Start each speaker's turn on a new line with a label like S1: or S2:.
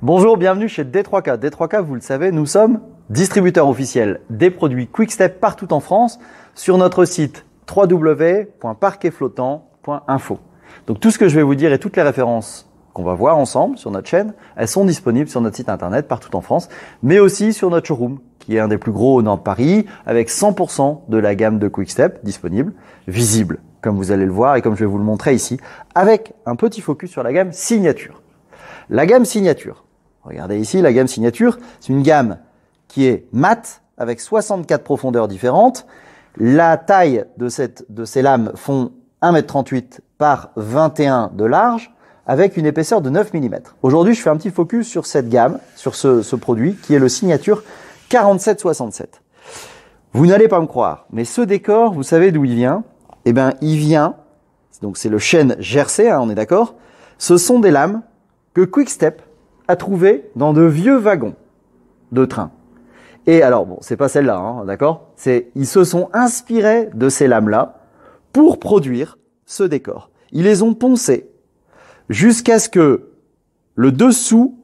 S1: Bonjour, bienvenue chez D3K. D3K, vous le savez, nous sommes distributeurs officiels des produits Quickstep partout en France sur notre site www.parquetflottant.info. Donc tout ce que je vais vous dire et toutes les références qu'on va voir ensemble sur notre chaîne, elles sont disponibles sur notre site internet partout en France, mais aussi sur notre showroom qui est un des plus gros au nord de Paris avec 100% de la gamme de Quickstep disponible, visible comme vous allez le voir et comme je vais vous le montrer ici, avec un petit focus sur la gamme signature. La gamme signature, Regardez ici, la gamme signature, c'est une gamme qui est mate avec 64 profondeurs différentes. La taille de, cette, de ces lames font 1m38 par 21 de large avec une épaisseur de 9 mm. Aujourd'hui, je fais un petit focus sur cette gamme, sur ce, produit qui est le signature 4767. Vous n'allez pas me croire, mais ce décor, vous savez d'où il vient Eh bien, il vient, donc c'est le chêne gercé, hein, on est d'accord. Ce sont des lames que Quickstep à trouver dans de vieux wagons de train. Et alors, bon, c'est pas celle-là, hein, d'accord C'est ils se sont inspirés de ces lames-là pour produire ce décor. Ils les ont poncées jusqu'à ce que le dessous